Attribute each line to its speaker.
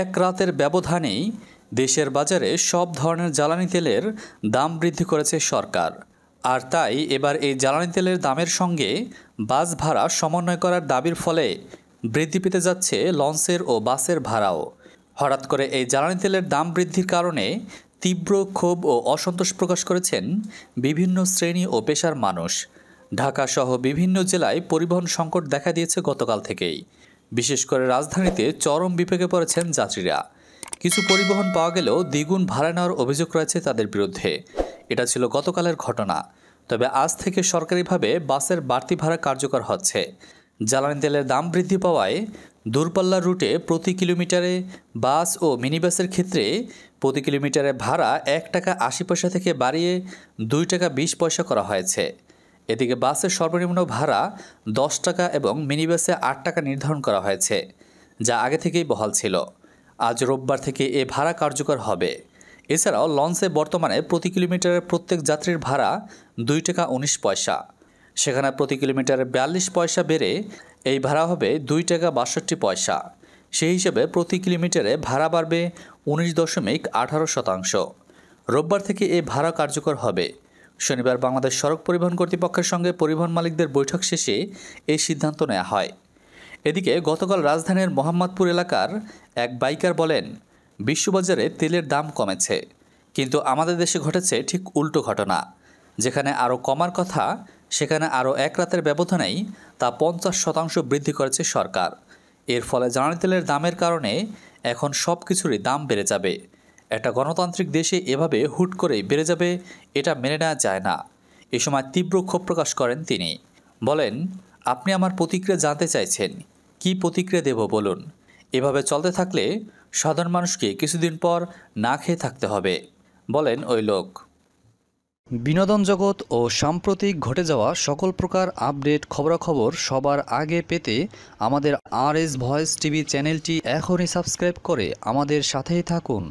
Speaker 1: এক রাতের ব্যবধানেই দেশের বাজারে সব ধরনের জ্বালানি তেলের দাম বৃদ্ধি করেছে সরকার আর তাই এবার এই জ্বালানি তেলের দামের সঙ্গে বাস ভাড়া সমন্বয় করার দাবির ফলে বৃদ্ধি পেতে যাচ্ছে লঞ্চের ও বাসের ভাড়াও হঠাৎ করে এই জ্বালানি তেলের দাম বৃদ্ধির কারণে তীব্র ক্ষোভ ও অসন্তোষ প্রকাশ করেছেন বিভিন্ন শ্রেণী ও পেশার মানুষ ঢাকাসহ বিভিন্ন জেলায় পরিবহন সংকট দেখা দিয়েছে গতকাল থেকেই বিশেষ করে রাজধানীতে চরম বিপেকে পড়েছেন যাত্রীরা কিছু পরিবহন পাওয়া গেলেও দ্বিগুণ ভাড়া নেওয়ার অভিযোগ রয়েছে তাদের বিরুদ্ধে এটা ছিল গতকালের ঘটনা তবে আজ থেকে সরকারিভাবে বাসের বাড়তি ভাড়া কার্যকর হচ্ছে জ্বালানি তেলের দাম বৃদ্ধি পাওয়ায় দূরপাল্লার রুটে প্রতি কিলোমিটারে বাস ও মিনিবাসের ক্ষেত্রে প্রতি কিলোমিটারে ভাড়া এক টাকা আশি পয়সা থেকে বাড়িয়ে দুই টাকা বিশ পয়সা করা হয়েছে এদিকে বাসের সর্বনিম্ন ভাড়া দশ টাকা এবং মিনিবাসে আট টাকা নির্ধারণ করা হয়েছে যা আগে থেকেই বহাল ছিল আজ রোববার থেকে এ ভাড়া কার্যকর হবে এছাড়াও লঞ্চে বর্তমানে প্রতি কিলোমিটারের প্রত্যেক যাত্রীর ভাড়া দুই টাকা উনিশ পয়সা সেখানে প্রতি কিলোমিটারে বিয়াল্লিশ পয়সা বেড়ে এই ভাড়া হবে দুই টাকা বাষট্টি পয়সা সেই হিসেবে প্রতি কিলোমিটারে ভাড়া বাড়বে উনিশ দশমিক আঠারো শতাংশ রোববার থেকে এ ভাড়া কার্যকর হবে শনিবার বাংলাদেশ সড়ক পরিবহন কর্তৃপক্ষের সঙ্গে পরিবহন মালিকদের বৈঠক শেষে এই সিদ্ধান্ত নেওয়া হয় এদিকে গতকাল রাজধানীর মোহাম্মদপুর এলাকার এক বাইকার বলেন বিশ্ববাজারে তেলের দাম কমেছে কিন্তু আমাদের দেশে ঘটেছে ঠিক উল্টো ঘটনা যেখানে আরও কমার কথা সেখানে আরও এক রাতের ব্যবধানেই তা পঞ্চাশ শতাংশ বৃদ্ধি করেছে সরকার এর ফলে জ্বালানি তেলের দামের কারণে এখন সব কিছুরই দাম বেড়ে যাবে একটা গণতান্ত্রিক দেশে এভাবে হুট করে বেড়ে যাবে এটা মেনে নেওয়া যায় না এ সময় তীব্র ক্ষোভ প্রকাশ করেন তিনি বলেন আপনি আমার প্রতিক্রিয়া জানতে চাইছেন কি প্রতিক্রিয়া দেব বলুন এভাবে চলতে থাকলে সাধারণ মানুষকে কিছুদিন পর না খেয়ে থাকতে হবে বলেন ওই লোক বিনোদন জগৎ ও সাম্প্রতিক ঘটে যাওয়া সকল প্রকার আপডেট খবরাখবর সবার আগে পেতে আমাদের আর এস ভয়েস টিভি চ্যানেলটি এখনই সাবস্ক্রাইব করে আমাদের সাথেই থাকুন